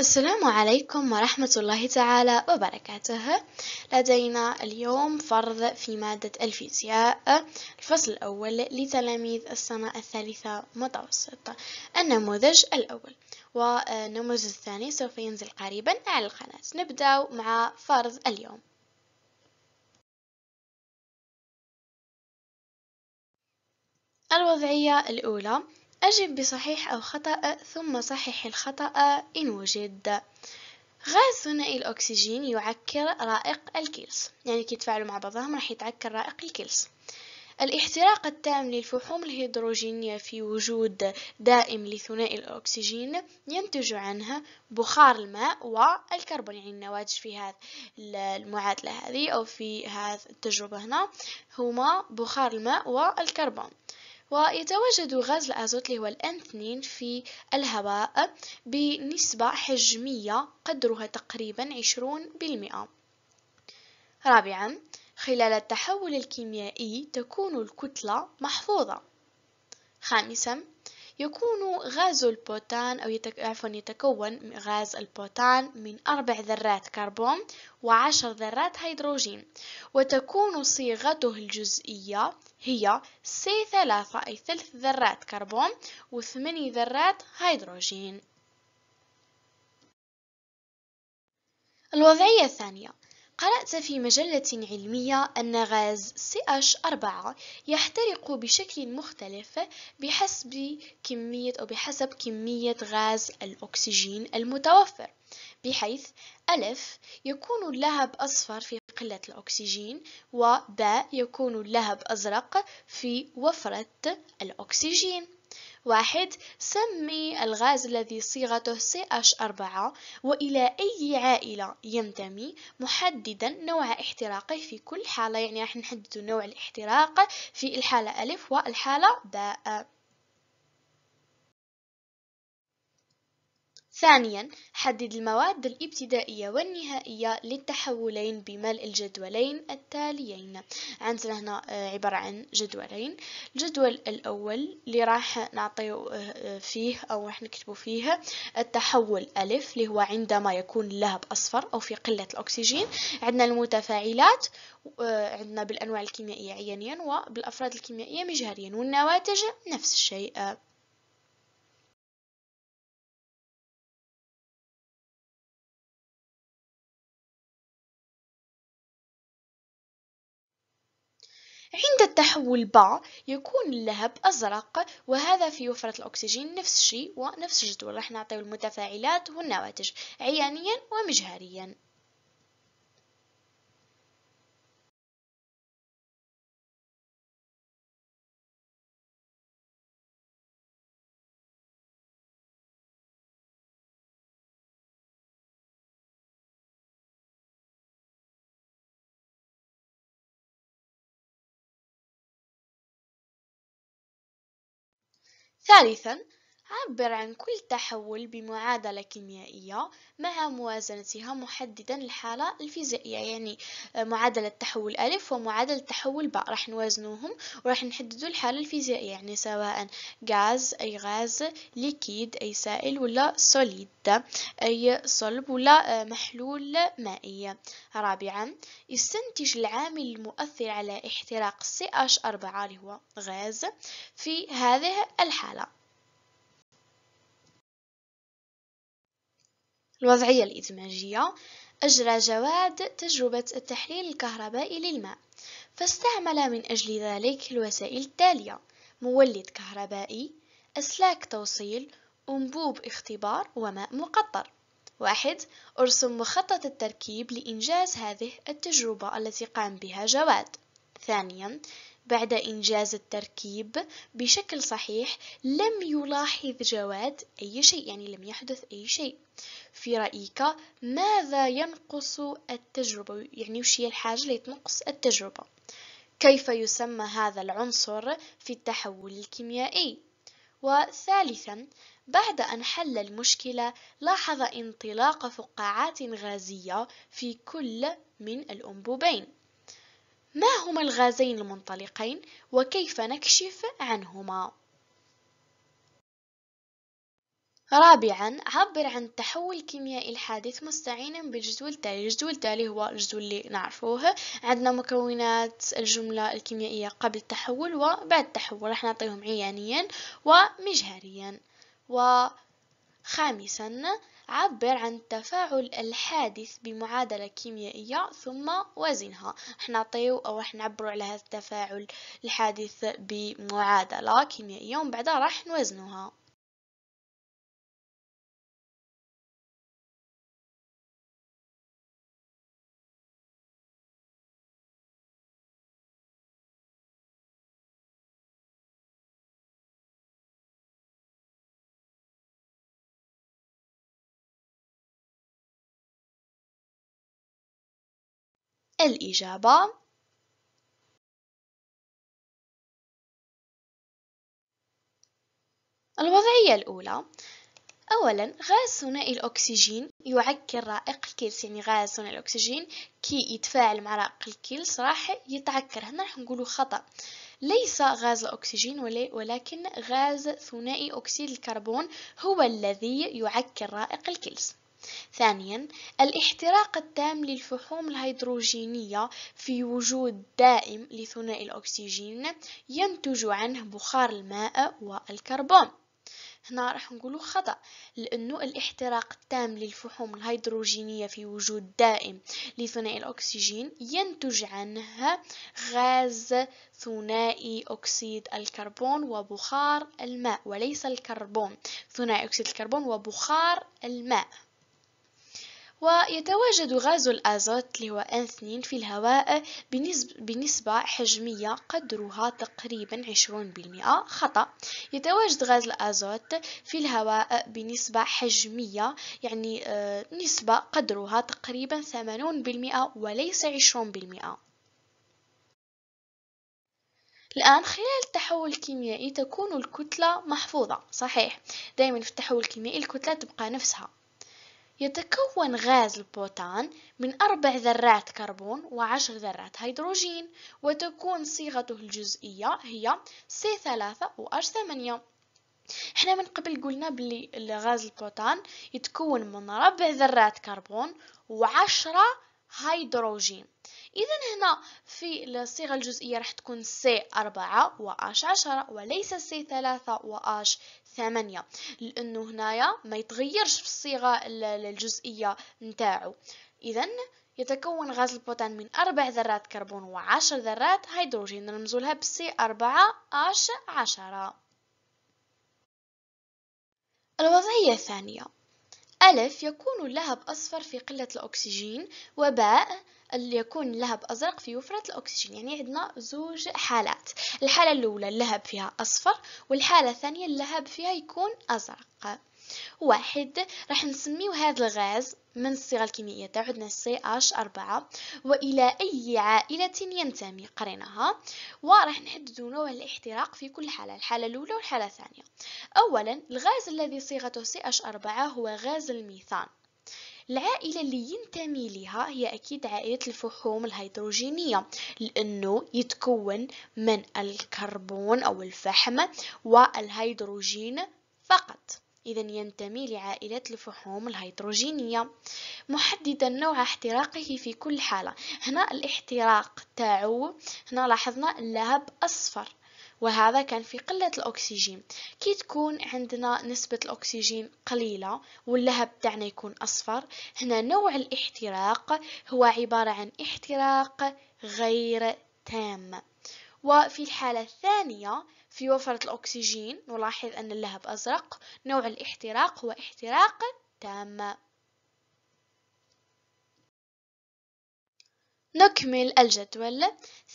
السلام عليكم ورحمة الله تعالى وبركاته لدينا اليوم فرض في مادة الفيزياء الفصل الأول لتلاميذ السنة الثالثة متوسط النموذج الأول والنموذج الثاني سوف ينزل قريبا على القناة نبدأ مع فرض اليوم الوضعية الأولى أجب بصحيح أو خطأ ثم صحح الخطأ إن وجد غاز ثنائي الأكسجين يعكر رائق الكلس يعني كي مع بعضهم راح يتعكر رائق الكلس الاحتراق التام للفحوم الهيدروجينية في وجود دائم لثنائي الأكسجين ينتج عنها بخار الماء والكربون يعني النواتج في هذا المعادلة هذه أو في هذه التجربة هنا هما بخار الماء والكربون ويتواجد غاز الأزوت اللي هو الان 2 في الهواء بنسبة حجمية قدرها تقريبا عشرون بالمئة رابعا خلال التحول الكيميائي تكون الكتلة محفوظة خامسا يكون غاز البوتان أو يتك... عفوا يتكون غاز البوتان من أربع ذرات كربون وعشر ذرات هيدروجين وتكون صيغته الجزئية هي C3 أي ثلث ذرات كربون وثمانية ذرات هيدروجين الوضعية الثانية قرأت في مجلة علمية أن غاز CH4 يحترق بشكل مختلف بحسب كمية أو بحسب كمية غاز الأكسجين المتوفر بحيث ألف يكون اللهب أصفر في قلة الأكسجين وباء يكون اللهب أزرق في وفرة الأكسجين واحد سمي الغاز الذي صيغته CH4 وإلى أي عائلة ينتمي محددا نوع احتراقه في كل حالة يعني راح نحدد نوع الاحتراق في الحالة ألف والحالة باء ثانياً، حدد المواد الابتدائية والنهائية للتحولين بملء الجدولين التاليين، عندنا هنا آه، عبارة عن جدولين، الجدول الأول اللي راح نعطيو آه، آه، فيه أو راح نكتبو فيه التحول ألف اللي هو عندما يكون اللهب أصفر أو في قلة الأكسجين، عندنا المتفاعلات عندنا بالأنواع الكيميائية عيانيا وبالأفراد الكيميائية مجهريا والنواتج نفس الشيء. تحول با يكون اللهب أزرق وهذا في وفرة الأكسجين نفس الشيء ونفس الجدول راح نعطيو المتفاعلات والنواتج عيانيا ومجهريا ثالثا عبر عن كل تحول بمعادلة كيميائية مع موازنتها محددا الحالة الفيزيائية يعني آه، معادلة تحول ألف ومعادلة تحول باء راح نوازنوهم وراح نحددوا الحالة الفيزيائية يعني سواء غاز أي غاز ليكيد أي سائل ولا سوليد أي صلب ولا آه، محلول مائي رابعا يستنتج العامل المؤثر على احتراق CH4 اللي هو غاز في هذه الحالة الوضعية الإدماجية أجرى جواد تجربة التحليل الكهربائي للماء فاستعمل من أجل ذلك الوسائل التالية مولد كهربائي أسلاك توصيل أنبوب اختبار وماء مقطر واحد ارسم مخطط التركيب لإنجاز هذه التجربة التي قام بها جواد ثانيا بعد إنجاز التركيب بشكل صحيح لم يلاحظ جواد أي شيء يعني لم يحدث أي شيء في رأيك ماذا ينقص التجربة يعني وش هي الحاجة اللي تنقص التجربة كيف يسمى هذا العنصر في التحول الكيميائي وثالثا بعد أن حل المشكلة لاحظ انطلاق فقاعات غازية في كل من الأنبوبين ما هما الغازين المنطلقين وكيف نكشف عنهما رابعا عبر عن التحول الكيميائي الحادث مستعينا بالجدول التالي الجدول التالي هو الجدول اللي نعرفوه عندنا مكونات الجملة الكيميائية قبل التحول وبعد التحول راح نعطيهم عيانيا ومجهريا وخامسا عبر عن التفاعل الحادث بمعادلة كيميائية ثم وزنها احنا نعطيو أو احنا نعبرو على هذا التفاعل الحادث بمعادلة كيميائية ومن بعدها راح نوزنوها الإجابة الوضعية الأولى أولا غاز ثنائي الأكسجين يعكر رائق الكلس يعني غاز ثنائي الأكسجين كي يتفاعل مع رائق الكلس راح يتعكر هنا راح نقوله خطأ ليس غاز الأكسجين ولكن غاز ثنائي أكسيد الكربون هو الذي يعكر رائق الكلس ثانيا الاحتراق التام للفحوم الهيدروجينية في وجود دائم لثنائي الأكسجين ينتج عنه بخار الماء والكربون هنا راح نقوله خطأ لأنه الاحتراق التام للفحوم الهيدروجينية في وجود دائم لثنائي الأكسجين ينتج عنها غاز ثنائي أكسيد الكربون وبخار الماء وليس الكربون ثنائي أكسيد الكربون وبخار الماء ويتواجد غاز الأزوت اللي هو ان 2 في الهواء بنسب بنسبة حجمية قدرها تقريبا عشرون بالمئة خطأ يتواجد غاز الأزوت في الهواء بنسبة حجمية يعني آه، نسبة قدرها تقريبا ثمانون بالمئة وليس عشرون بالمئة الآن خلال التحول الكيميائي تكون الكتلة محفوظة صحيح دائما في التحول الكيميائي الكتلة تبقى نفسها يتكون غاز البوتان من أربع ذرات كربون وعشر ذرات هيدروجين وتكون صيغته الجزئية هي C3OH8 احنا من قبل قلنا بلي غاز البوتان يتكون من ربع ذرات كربون وعشرة هيدروجين إذا هنا في الصيغة الجزئية راح تكون سي أربعة و اش عشرة وليس سي ثلاثة و اش ثمانية لأنه هنايا ما يتغيرش في الصيغة الجزئية نتاعو إذا يتكون غاز البوتان من أربع ذرات كربون وعشر ذرات هيدروجين نرمزو لها بسي أربعة اش عشرة الوضعية الثانية ألف يكون اللهب أصفر في قلة الأكسجين وباء اللي يكون اللهب أزرق في وفرة الأكسجين يعني عندنا زوج حالات الحالة الأولى اللهب فيها أصفر والحالة الثانية اللهب فيها يكون أزرق واحد راح نسميو هذا الغاز من الصيغة الكيميائية تاعو عندنا CH4 وإلى أي عائلة ينتمي قريناها وراح نحدد نوع الاحتراق في كل حالة الحالة الأولى والحالة الثانية أولا الغاز الذي صيغته CH4 هو غاز الميثان العائلة اللي ينتمي لها هي أكيد عائلة الفحوم الهيدروجينية لأنه يتكون من الكربون أو الفحم والهيدروجين فقط إذا ينتمي لعائلة الفحوم الهيدروجينية محددا نوع احتراقه في كل حالة هنا الاحتراق تاعو هنا لاحظنا اللهب أصفر وهذا كان في قلة الأكسجين كي تكون عندنا نسبة الأكسجين قليلة واللهب تاعنا يكون أصفر هنا نوع الاحتراق هو عبارة عن احتراق غير تام وفي الحالة الثانية في وفرة الأكسجين نلاحظ أن اللهب أزرق نوع الاحتراق هو احتراق تام نكمل الجدول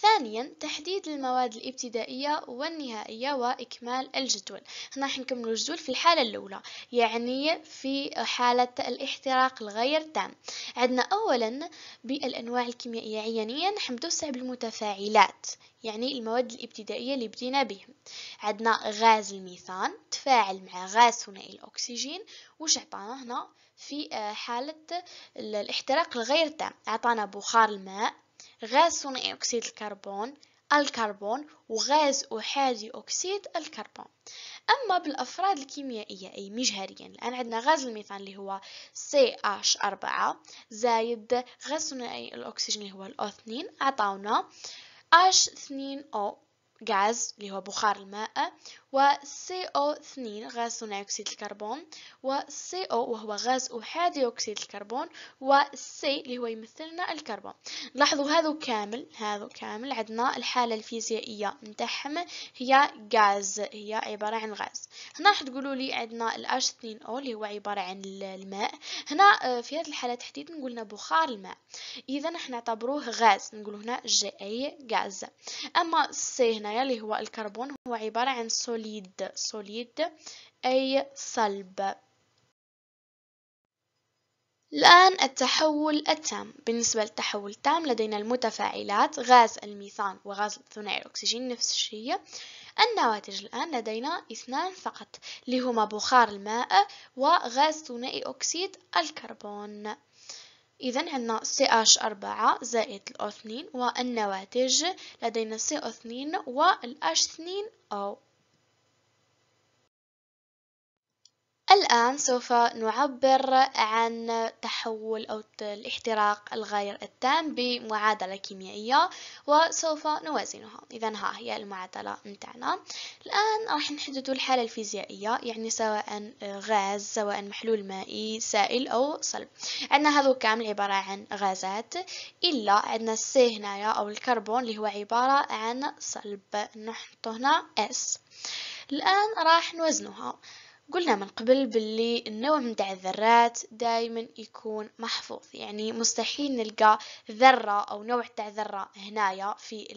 ثانيا تحديد المواد الابتدائية والنهائية وإكمال الجدول هنا راح نكمل الجدول في الحالة الأولى يعني في حالة الاحتراق الغير تام عندنا أولا بالأنواع الكيميائية يعني نحن بتوسع بالمتفاعلات يعني المواد الابتدائية اللي بدينا بهم عندنا غاز الميثان تفاعل مع غاز ثنائي الأكسجين وش عطانا هنا في آه، حالة الاحتراق الغير تام عطانا بخار الماء غاز ثنائي أكسيد الكربون الكربون وغاز أحادي أكسيد الكربون أما بالأفراد الكيميائية أي مجهريا الآن عندنا غاز الميثان اللي هو CH4 زايد غاز ثنائي الأكسجين اللي هو الأو2 عطاونا اش اثنين او غاز اللي هو بخار الماء و CO2 غاز ثاني أكسيد الكربون و CO وهو غاز أحادي أكسيد الكربون و C اللي هو يمثلنا الكربون لاحظوا هذا كامل هذا كامل عندنا الحالة الفيزيائية نتاعهم هي غاز هي عبارة عن غاز هنا راح تقولوا لي عندنا ال H2O اللي هو عبارة عن الماء هنا آه، في هذه الحالة تحديدا قلنا بخار الماء إذا احنا نعتبروه غاز نقولوا هنا جي أي غاز أما C هنايا اللي هو الكربون هو عبارة عن سول سوليد سوليد أي صلب الآن التحول التام بالنسبة للتحول التام لدينا المتفاعلات غاز الميثان وغاز ثنائي الأكسجين نفس الشيء النواتج الآن لدينا اثنان فقط لهما هما بخار الماء وغاز ثنائي أكسيد الكربون إذا عندنا CH4 زايد o الأو2 والنواتج لدينا CO2 والH2O الآن سوف نعبر عن تحول أو الاحتراق الغير التام بمعادلة كيميائية وسوف نوازنها إذا ها هي المعادلة متعنا الآن راح نحدد الحالة الفيزيائية يعني سواء غاز سواء محلول مائي سائل أو صلب عندنا هذا كامل عبارة عن غازات إلا عندنا السي هنايا أو الكربون اللي هو عبارة عن صلب نحطه هنا S الآن راح نوزنها قلنا من قبل باللي النوع دع الذرات دائما يكون محفوظ يعني مستحيل نلقى ذرة أو نوع تاع ذرة هنايا في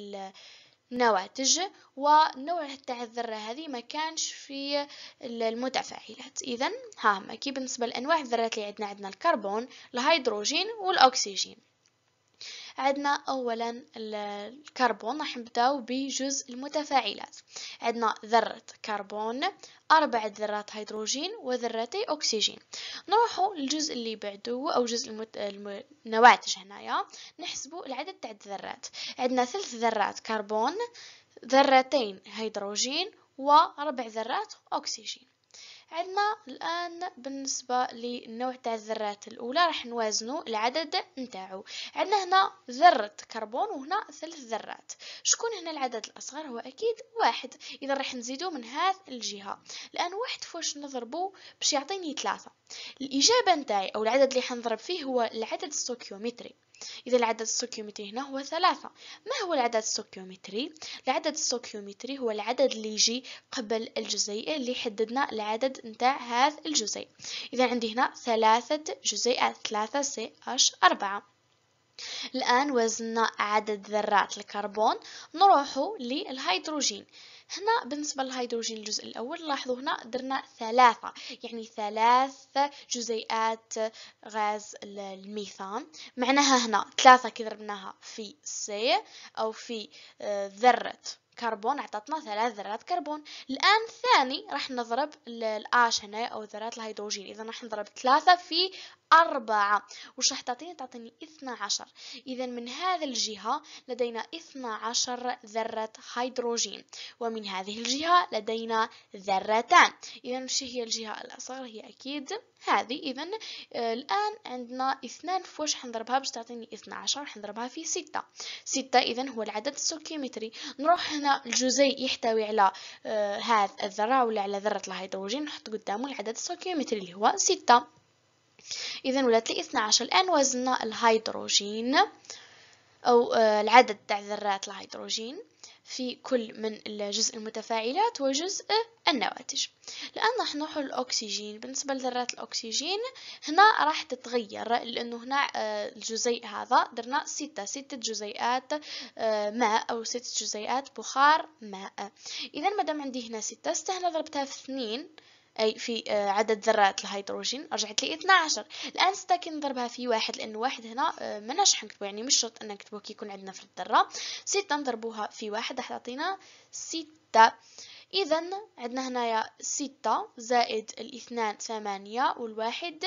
النواتج ونوع تاع الذرة هذه ما كانش في المتفاعلات إذا ها كي بالنسبة لأنواع الذرات اللي عندنا عندنا الكربون الهيدروجين والأكسجين عندنا اولا الكربون راح نبداو بجزء المتفاعلات عندنا ذره كربون اربع ذرات هيدروجين وذرتي اكسجين نروحوا للجزء اللي بعدو او جزء المت... الم... النواتج هنايا نحسبوا العدد تاع الذرات عندنا ثلاث ذرات كربون ذرتين هيدروجين واربع ذرات اكسجين عندنا الآن بالنسبة للنوع تاع الذرات الأولى راح نوازنو العدد نتاعو عندنا هنا ذرة كربون وهنا ثلاث ذرات شكون هنا العدد الأصغر هو أكيد واحد إذا راح نزيدو من هذا الجهة الآن واحد فوش نضربو باش يعطيني ثلاثة الإجابة نتاعي أو العدد اللي حنضرب فيه هو العدد السوكيومتري إذا العدد السوكيومتري هنا هو ثلاثة ما هو العدد السوكيومتري؟ العدد السوكيومتري هو العدد اللي يجي قبل الجزيئة اللي حددنا العدد نتاع هذا الجزيء إذا عندي هنا ثلاثة جزيئات ثلاثة سي أش أربعة الآن وزنا عدد ذرات الكربون نروحو للهيدروجين هنا بالنسبة للهيدروجين الجزء الأول لاحظوا هنا درنا ثلاثة يعني ثلاث جزيئات غاز الميثان معناها هنا ثلاثة كي ضربناها في سي أو في آه، ذرة كربون عطاتنا ثلاث ذرات كربون الآن ثاني راح نضرب الآش هنا أو ذرات الهيدروجين إذا راح نضرب ثلاثة في أربعة وش راح تعطيني تعطيني اثنا عشر إذا من هذا الجهة لدينا اثنا عشر ذرة هيدروجين ومن هذه الجهة لدينا ذرتان إذا مش هي الجهة الأصغر هي أكيد هذه إذا آه، الآن عندنا اثنان في حنضربها باش تعطيني اثنا عشر حنضربها في ستة ستة إذا هو العدد السوكيومتري نروح هنا الجزيء يحتوي على آه هذا الذرة ولا على ذرة الهيدروجين نحط قدامه العدد السوكيومتري اللي هو ستة إذا ولات لي 12 الآن وزنا الهيدروجين أو آه، العدد تاع ذرات الهيدروجين في كل من الجزء المتفاعلات وجزء النواتج الآن راح نروح للأكسجين بالنسبة لذرات الأكسجين هنا راح تتغير لأنه هنا آه، الجزيء هذا درنا ستة ستة جزيئات آه، ماء أو ستة جزيئات بخار ماء إذا مادام عندي هنا ستة ستة هنا ضربتها في اثنين أي في آه، عدد ذرات الهيدروجين رجعت لي 12 الآن ستاكي نضربها في واحد لأن واحد هنا آه، مناش حنكتبو يعني مش شرط أن نكتبه كي يكون عندنا في الذرة ستة نضربوها في واحد راح تعطينا ستة إذا عندنا هنايا ستة زائد الاثنان ثمانية والواحد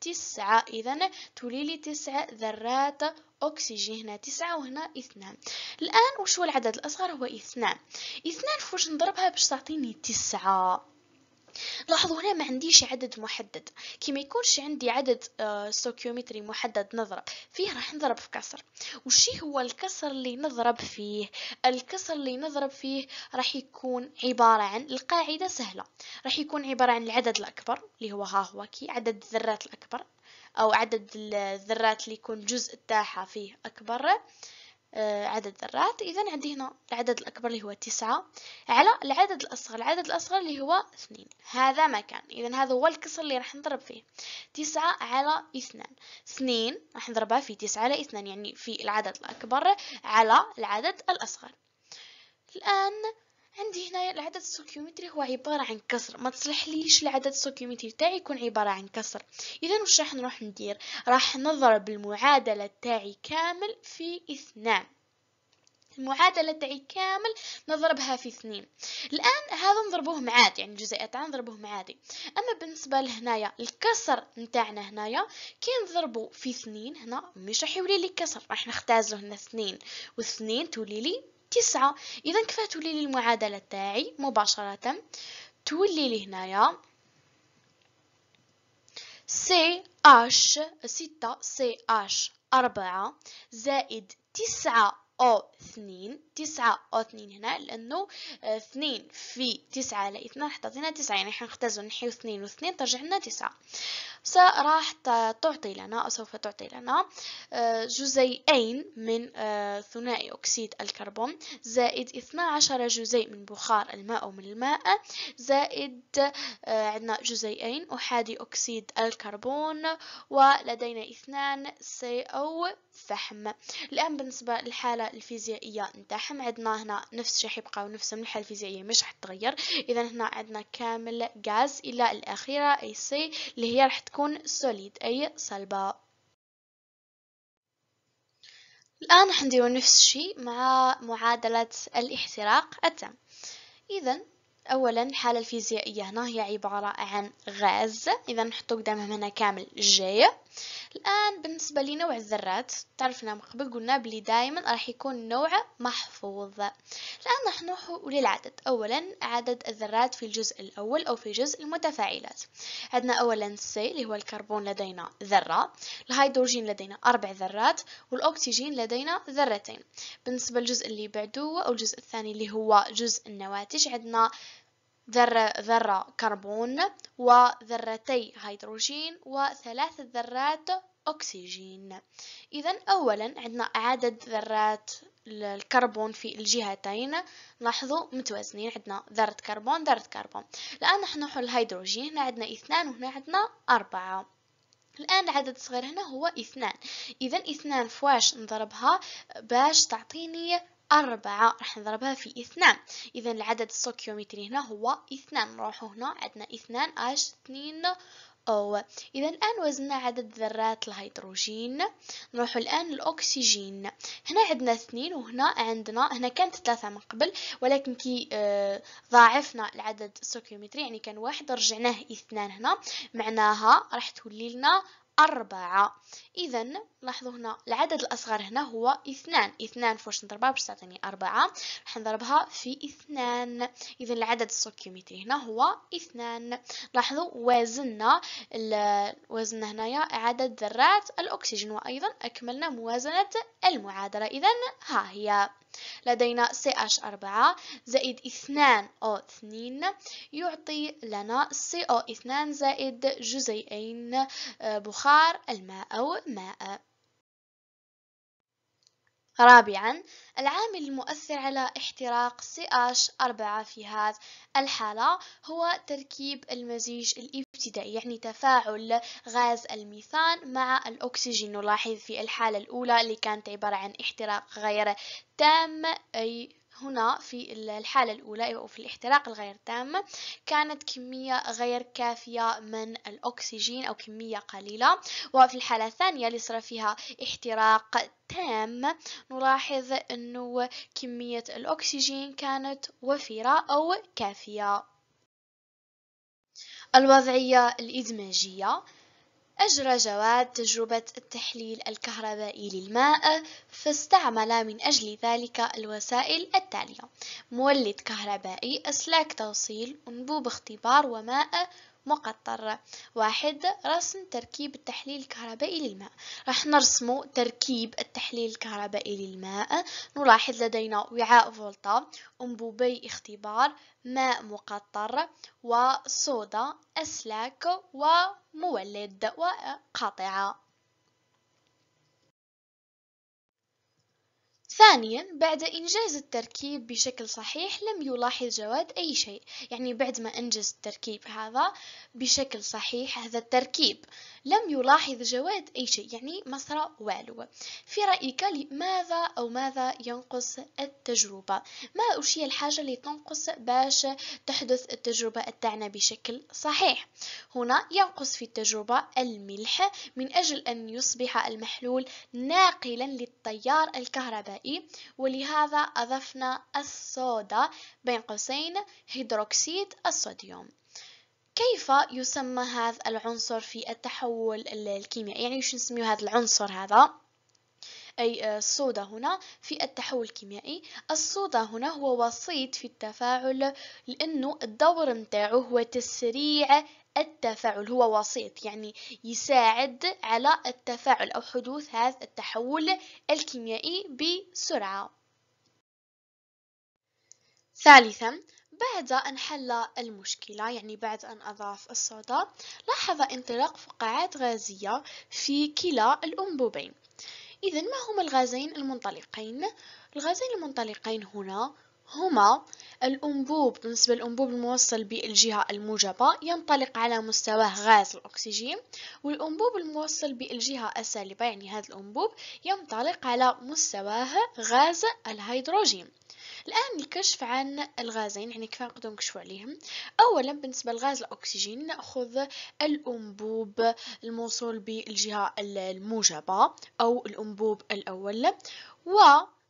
تسعة إذا تولي لي تسع ذرات أكسجين هنا تسعة وهنا اثنان الآن وش هو العدد الأصغر هو اثنان اثنان فوش نضربها باش تعطيني تسعة لاحظوا هنا ما عنديش عدد محدد كي ما يكونش عندي عدد ستوكيومتري آه، محدد نضرب فيه راح نضرب في كسر وشي هو الكسر اللي نضرب فيه الكسر اللي نضرب فيه راح يكون عبارة عن القاعدة سهلة راح يكون عبارة عن العدد الأكبر اللي هو ها هو كي عدد الذرات الأكبر أو عدد الذرات اللي يكون جزء تاعها فيه أكبر آه، عدد ذرات إذا عندي هنا العدد الأكبر اللي هو تسعة على العدد الأصغر العدد الأصغر اللي هو اثنين هذا مكان إذا هذا هو الكسر اللي راح نضرب فيه تسعة على اثنان اثنين راح نضربها في تسعة على اثنان يعني في العدد الأكبر على العدد الأصغر الآن عندي هنايا العدد السوكيومتري هو عبارة عن كسر ما تصلح ليش العدد السوكيومتري تاعي يكون عبارة عن كسر اذا وش راح نروح ندير راح نضرب المعادلة تاعي كامل في اثنان المعادلة تاعي كامل نضربها في اثنين الآن هذا نضربوه عادي يعني الجزيئات نضربوه عادي أما بالنسبة لهنايا الكسر نتاعنا هنايا كي نضربو في اثنين هنا مش راح يولي لي كسر راح نختازو هنا اثنين واثنين تولي لي تسعة إذا كيف تولي لي المعادلة تاعي مباشرة تولي لي هنايا سي اش ستة سي اش أربعة زائد تسعة أو اثنين تسعة أو اثنين هنا لأنه آه، اثنين في تسعة على اثنان حتعطينا تسعة يعني حنختزل نحيو اثنين واثنين ترجع لنا تسعة سراح تعطي لنا أو سوف تعطي لنا آه، جزيئين من آه، ثنائي أكسيد الكربون زائد عشر جزيء من بخار الماء أو من الماء زائد عندنا جزيئين أحادي أكسيد الكربون ولدينا اثنان سي أو فحم الآن بالنسبة للحالة الفيزيائية نتاعهم عندنا هنا نفس الشيء يبقى نفس الحالة الفيزيائية مش راح تتغير إذا هنا عندنا كامل غاز إلى الأخيرة أي سي اللي هي راح تكون سوليد أي صلبة الآن راح نديرو نفس الشيء مع معادلة الاحتراق التام إذا اولا الحاله الفيزيائيه هنا هي عباره عن غاز اذا نحطو قدامها هنا كامل جي الآن بالنسبة لنوع الذرات تعرفنا من قبل قلنا بلي دائما راح يكون نوع محفوظ الآن راح نروحوا للعدد أولا عدد الذرات في الجزء الأول أو في جزء المتفاعلات عندنا أولا سي اللي هو الكربون لدينا ذرة الهيدروجين لدينا أربع ذرات والأكسجين لدينا ذرتين بالنسبة للجزء اللي بعده أو الجزء الثاني اللي هو جزء النواتج عندنا ذرة, ذرة كربون وذرتي هيدروجين وثلاث ذرات أكسجين إذا أولا عندنا عدد ذرات الكربون في الجهتين لاحظوا متوازنين عندنا ذرة كربون ذرة كربون الآن نحن نحول الهيدروجين هنا عندنا اثنان وهنا عندنا أربعة الآن العدد الصغير هنا هو اثنان إذا اثنان فواش نضربها باش تعطيني أربعة راح نضربها في اثنان إذا العدد السوكيومتري هنا هو اثنان نروحو هنا عندنا اثنان أش اثنين أو إذا الآن وزننا عدد ذرات الهيدروجين نروح الآن الأكسجين هنا عندنا اثنين وهنا عندنا هنا كانت ثلاثة من قبل ولكن كي آه، ضاعفنا العدد السوكيومتري يعني كان واحد رجعناه اثنان هنا معناها راح تولي لنا أربعة إذا لاحظوا هنا العدد الأصغر هنا هو اثنان اثنان فاش نضربها باش تعطيني أربعة راح نضربها في اثنان إذا العدد السوكيومتري هنا هو اثنان لاحظوا وازننا وزننا هنايا عدد ذرات الأكسجين وأيضا أكملنا موازنة المعادلة إذا ها هي لدينا CH4 زائد 2 O2 يعطي لنا CO2 زائد جزيئين آه، بخار الماء أو ماء رابعا العامل المؤثر على احتراق CH4 في هذه الحالة هو تركيب المزيج الإيفي الابتدائي يعني تفاعل غاز الميثان مع الأكسجين نلاحظ في الحالة الأولى اللي كانت عبارة عن احتراق غير تام أي هنا في الحالة الأولى أو في الاحتراق الغير تام كانت كمية غير كافية من الأكسجين أو كمية قليلة وفي الحالة الثانية اللي صار فيها احتراق تام نلاحظ أنه كمية الأكسجين كانت وفيرة أو كافية الوضعية الإدماجية أجرى جواد تجربة التحليل الكهربائي للماء فاستعمل من أجل ذلك الوسائل التالية مولد كهربائي أسلاك توصيل أنبوب اختبار وماء مقطر واحد رسم تركيب التحليل الكهربائي للماء راح نرسم تركيب التحليل الكهربائي للماء نلاحظ لدينا وعاء فولتا أنبوبي اختبار ماء مقطر وصودا أسلاك ومولد وقاطعة ثانيا بعد إنجاز التركيب بشكل صحيح لم يلاحظ جواد أي شيء يعني بعد ما أنجز التركيب هذا بشكل صحيح هذا التركيب لم يلاحظ جواد أي شيء يعني ما صرا والو في رأيك لماذا أو ماذا ينقص التجربة ما وش هي الحاجة اللي تنقص باش تحدث التجربة تاعنا بشكل صحيح هنا ينقص في التجربة الملح من أجل أن يصبح المحلول ناقلا للتيار الكهربائي ولهذا أضفنا الصودا بين قوسين هيدروكسيد الصوديوم كيف يسمى هذا العنصر في التحول الكيميائي يعني وش نسميه هذا العنصر هذا أي آه، الصودا هنا في التحول الكيميائي الصودا هنا هو وسيط في التفاعل لأنه الدور متاعه هو تسريع التفاعل هو وسيط يعني يساعد على التفاعل أو حدوث هذا التحول الكيميائي بسرعة ثالثا بعد أن حل المشكلة يعني بعد أن أضاف الصودا لاحظ انطلاق فقاعات غازية في كلا الأنبوبين إذا ما هما الغازين المنطلقين؟ الغازين المنطلقين هنا هما الأنبوب بالنسبة للأنبوب الموصل بالجهة الموجبة ينطلق على مستواه غاز الأكسجين والأنبوب الموصل بالجهة السالبة يعني هذا الأنبوب ينطلق على مستواه غاز الهيدروجين الآن الكشف عن الغازين يعني كيف نقدروا نكشفوا عليهم أولا بالنسبة لغاز الأكسجين نأخذ الأنبوب الموصول بالجهة الموجبة أو الأنبوب الأول و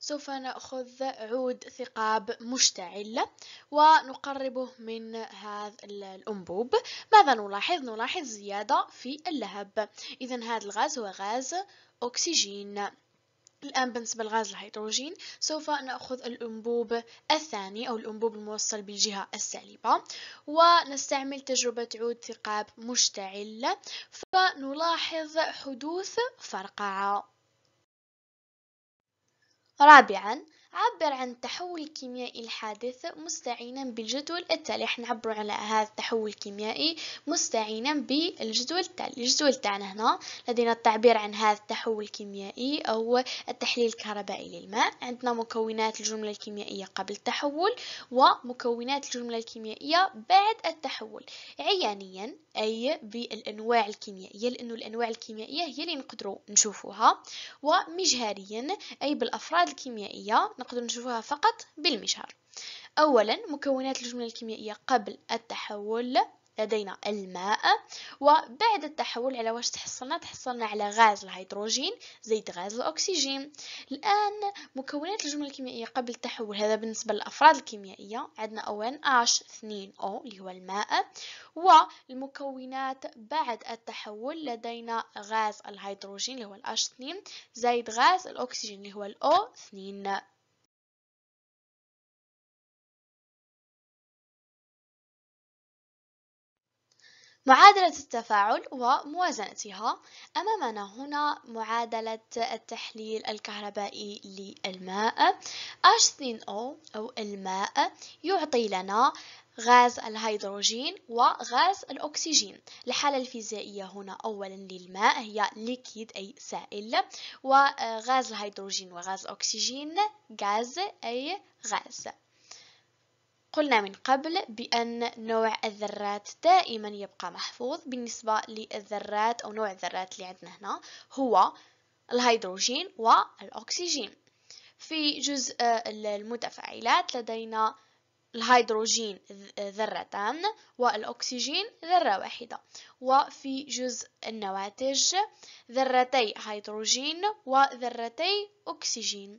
سوف نأخذ عود ثقاب مشتعل ونقربه من هذا الأنبوب ماذا نلاحظ؟ نلاحظ زيادة في اللهب إذا هذا الغاز هو غاز أكسجين الآن بالنسبة لغاز الهيدروجين سوف نأخذ الأنبوب الثاني أو الأنبوب الموصل بالجهة السالبة ونستعمل تجربة عود ثقاب مشتعلة فنلاحظ حدوث فرقعة رابعا عبر عن التحول الكيميائي الحادث مستعينا بالجدول التالي راح نعبر على هذا التحول الكيميائي مستعينا بالجدول التالي الجدول تاعنا هنا لدينا التعبير عن هذا التحول الكيميائي أو التحليل الكهربائي للماء عندنا مكونات الجملة الكيميائية قبل التحول ومكونات الجملة الكيميائية بعد التحول عيانيا أي بالأنواع الكيميائية لأنه الأنواع الكيميائية هي اللي نقدروا نشوفوها ومجهريا أي بالأفراد الكيميائية نقدر نشوفها فقط بالمجهر أولا مكونات الجملة الكيميائية قبل التحول لدينا الماء وبعد التحول على واش تحصلنا تحصلنا على غاز الهيدروجين زائد غاز الاكسجين الان مكونات الجمله الكيميائيه قبل التحول هذا بالنسبه للافراد الكيميائيه عندنا أولا اش 2 او اللي هو الماء والمكونات بعد التحول لدينا غاز الهيدروجين اللي هو الاش 2 زائد غاز الاكسجين اللي هو الاو 2 معادلة التفاعل وموازنتها أمامنا هنا معادلة التحليل الكهربائي للماء H2O أو الماء يعطي لنا غاز الهيدروجين وغاز الأكسجين الحالة الفيزيائية هنا أولا للماء هي ليكيد أي سائل وغاز الهيدروجين وغاز الأكسجين غاز أي غاز قلنا من قبل بأن نوع الذرات دائما يبقى محفوظ بالنسبة للذرات أو نوع الذرات اللي عندنا هنا هو الهيدروجين والأكسجين في جزء آه، المتفاعلات لدينا الهيدروجين ذرتان والأكسجين ذرة واحدة وفي جزء النواتج ذرتي هيدروجين وذرتي أكسجين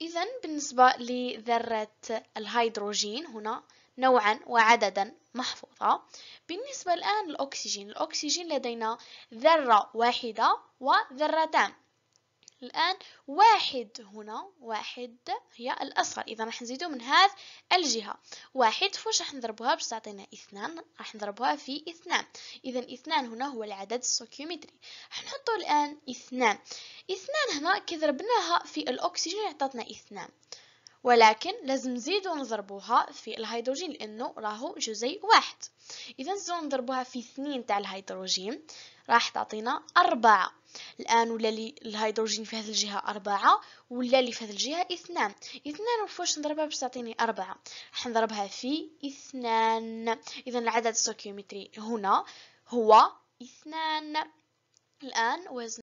إذا بالنسبة لذرة الهيدروجين هنا نوعا وعددا محفوظة بالنسبة الآن للأكسجين الأكسجين لدينا ذرة واحدة وذرتان الآن واحد هنا واحد هي الأصغر إذا راح نزيدو من هذا الجهة واحد فوش راح نضربوها باش تعطينا اثنان راح نضربوها في اثنان إذا اثنان هنا هو العدد السوكيومتري راح نحطو الآن اثنان اثنان هنا كي ضربناها في الأكسجين عطاتنا اثنان ولكن لازم نزيدو نضربوها في الهيدروجين لأنه راهو جزيء واحد إذا نزيدو نضربوها في اثنين تاع الهيدروجين راح تعطينا أربعة الآن ولا لي الهيدروجين في هذه الجهة أربعة ولا لي في هذه الجهة اثنان اثنان وفاش نضربها باش تعطيني أربعة راح نضربها في اثنان إذا العدد السوكيومتري هنا هو اثنان الآن وزن